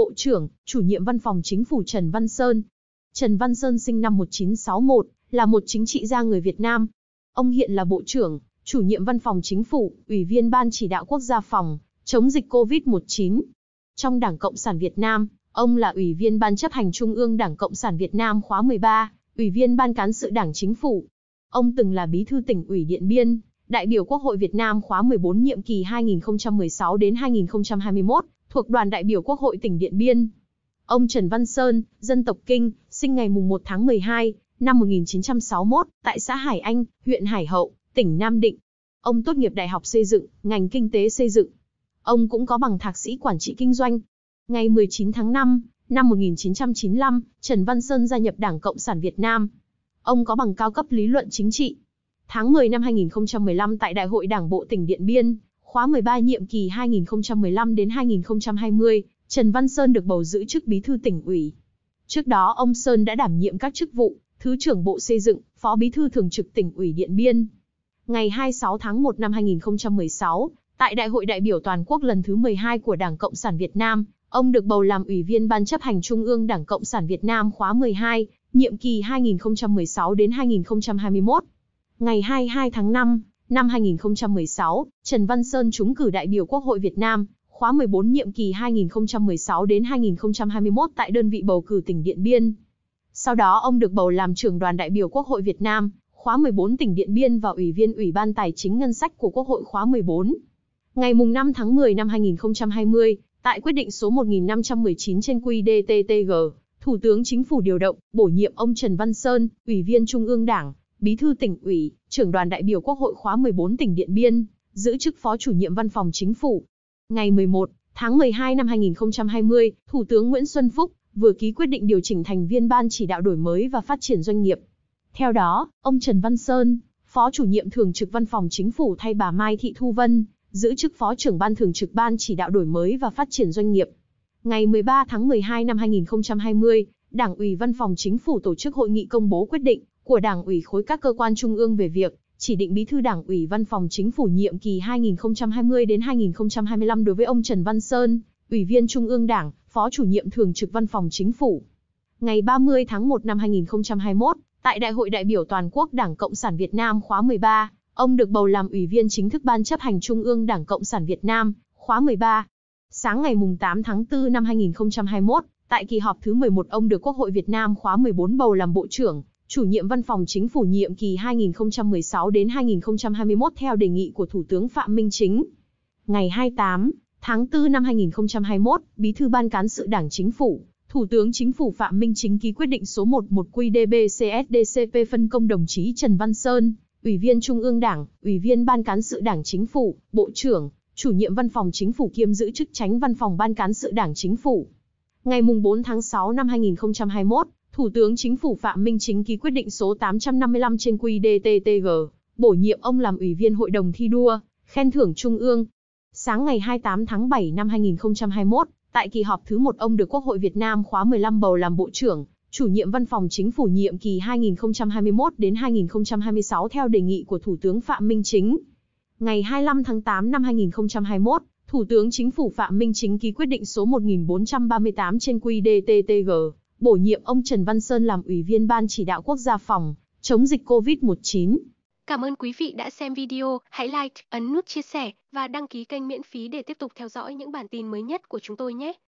Bộ trưởng, chủ nhiệm văn phòng chính phủ Trần Văn Sơn. Trần Văn Sơn sinh năm 1961, là một chính trị gia người Việt Nam. Ông hiện là Bộ trưởng, chủ nhiệm văn phòng chính phủ, ủy viên Ban chỉ đạo quốc gia phòng, chống dịch COVID-19. Trong Đảng Cộng sản Việt Nam, ông là ủy viên Ban chấp hành Trung ương Đảng Cộng sản Việt Nam khóa 13, ủy viên Ban cán sự Đảng Chính phủ. Ông từng là bí thư tỉnh ủy Điện Biên, đại biểu Quốc hội Việt Nam khóa 14 nhiệm kỳ 2016 đến 2021, thuộc đoàn đại biểu Quốc hội tỉnh Điện Biên. Ông Trần Văn Sơn, dân tộc Kinh, sinh ngày 1 tháng 12 năm 1961 tại xã Hải Anh, huyện Hải Hậu, tỉnh Nam Định. Ông tốt nghiệp Đại học xây dựng, ngành kinh tế xây dựng. Ông cũng có bằng thạc sĩ quản trị kinh doanh. Ngày 19 tháng 5 năm 1995, Trần Văn Sơn gia nhập Đảng Cộng sản Việt Nam. Ông có bằng cao cấp lý luận chính trị. Tháng 10 năm 2015 tại Đại hội Đảng Bộ tỉnh Điện Biên, Khóa 13 nhiệm kỳ 2015 đến 2020, Trần Văn Sơn được bầu giữ chức bí thư tỉnh ủy. Trước đó ông Sơn đã đảm nhiệm các chức vụ Thứ trưởng Bộ Xây dựng, Phó Bí thư Thường trực tỉnh ủy Điện Biên. Ngày 26 tháng 1 năm 2016, tại Đại hội đại biểu toàn quốc lần thứ 12 của Đảng Cộng sản Việt Nam, ông được bầu làm Ủy viên Ban chấp hành Trung ương Đảng Cộng sản Việt Nam khóa 12, nhiệm kỳ 2016 đến 2021. Ngày 22 tháng 5, Năm 2016, Trần Văn Sơn trúng cử đại biểu Quốc hội Việt Nam, khóa 14 nhiệm kỳ 2016 đến 2021 tại đơn vị bầu cử tỉnh Điện Biên. Sau đó ông được bầu làm trưởng đoàn đại biểu Quốc hội Việt Nam, khóa 14 tỉnh Điện Biên và Ủy viên Ủy ban Tài chính Ngân sách của Quốc hội khóa 14. Ngày 5 tháng 10 năm 2020, tại quyết định số 1519 trên QĐ-TTG, Thủ tướng Chính phủ điều động, bổ nhiệm ông Trần Văn Sơn, Ủy viên Trung ương Đảng, bí thư tỉnh ủy, trưởng đoàn đại biểu Quốc hội khóa 14 tỉnh Điện Biên, giữ chức phó chủ nhiệm văn phòng chính phủ. Ngày 11 tháng 12 năm 2020, Thủ tướng Nguyễn Xuân Phúc vừa ký quyết định điều chỉnh thành viên ban chỉ đạo đổi mới và phát triển doanh nghiệp. Theo đó, ông Trần Văn Sơn, phó chủ nhiệm thường trực văn phòng chính phủ thay bà Mai Thị Thu Vân, giữ chức phó trưởng ban thường trực ban chỉ đạo đổi mới và phát triển doanh nghiệp. Ngày 13 tháng 12 năm 2020, Đảng ủy Văn phòng Chính phủ tổ chức hội nghị công bố quyết định của Đảng ủy khối các cơ quan trung ương về việc chỉ định Bí thư Đảng ủy Văn phòng Chính phủ nhiệm kỳ 2020 đến 2025 đối với ông Trần Văn Sơn, Ủy viên Trung ương Đảng, Phó chủ nhiệm thường trực Văn phòng Chính phủ. Ngày 30 tháng 1 năm 2021, tại Đại hội đại biểu toàn quốc Đảng Cộng sản Việt Nam khóa 13, ông được bầu làm Ủy viên chính thức Ban chấp hành Trung ương Đảng Cộng sản Việt Nam khóa 13. Sáng ngày 8 tháng 4 năm 2021, tại kỳ họp thứ 11 ông được Quốc hội Việt Nam khóa 14 bầu làm Bộ trưởng chủ nhiệm văn phòng chính phủ nhiệm kỳ 2016 đến 2021 theo đề nghị của Thủ tướng Phạm Minh Chính. Ngày 28 tháng 4 năm 2021, Bí thư Ban cán sự Đảng Chính phủ, Thủ tướng Chính phủ Phạm Minh Chính ký quyết định số 11 QĐBCSDCP phân công đồng chí Trần Văn Sơn, Ủy viên Trung ương Đảng, Ủy viên Ban cán sự Đảng Chính phủ, Bộ trưởng, chủ nhiệm văn phòng chính phủ kiêm giữ chức tránh văn phòng ban cán sự Đảng Chính phủ. Ngày 4 tháng 6 năm 2021, Thủ tướng Chính phủ Phạm Minh Chính ký quyết định số 855 trên QĐ-TTG, bổ nhiệm ông làm Ủy viên Hội đồng thi đua, khen thưởng Trung ương. Sáng ngày 28 tháng 7 năm 2021, tại kỳ họp thứ một ông được Quốc hội Việt Nam khóa 15 bầu làm Bộ trưởng, chủ nhiệm Văn phòng Chính phủ nhiệm kỳ 2021 đến 2026 theo đề nghị của Thủ tướng Phạm Minh Chính. Ngày 25 tháng 8 năm 2021, Thủ tướng Chính phủ Phạm Minh Chính ký quyết định số 1438 trên QĐ-TTG, bổ nhiệm ông Trần Văn Sơn làm Ủy viên Ban Chỉ đạo Quốc gia phòng, chống dịch COVID-19. Cảm ơn quý vị đã xem video, hãy like, ấn nút chia sẻ và đăng ký kênh miễn phí để tiếp tục theo dõi những bản tin mới nhất của chúng tôi nhé.